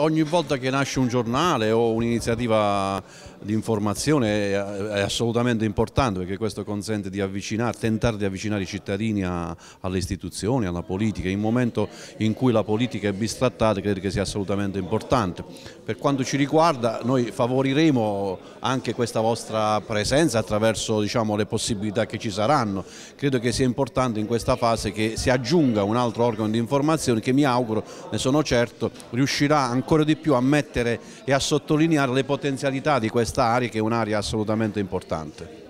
ogni volta che nasce un giornale o un'iniziativa di informazione è assolutamente importante perché questo consente di avvicinare, tentare di avvicinare i cittadini a, alle istituzioni, alla politica. In un momento in cui la politica è bistrattata credo che sia assolutamente importante. Per quanto ci riguarda noi favoriremo anche questa vostra presenza attraverso diciamo, le possibilità che ci saranno. Credo che sia importante in questa fase che si aggiunga un altro organo di informazione che mi auguro, ne sono certo, riuscirà ancora ancora di più a mettere e a sottolineare le potenzialità di questa area che è un'area assolutamente importante.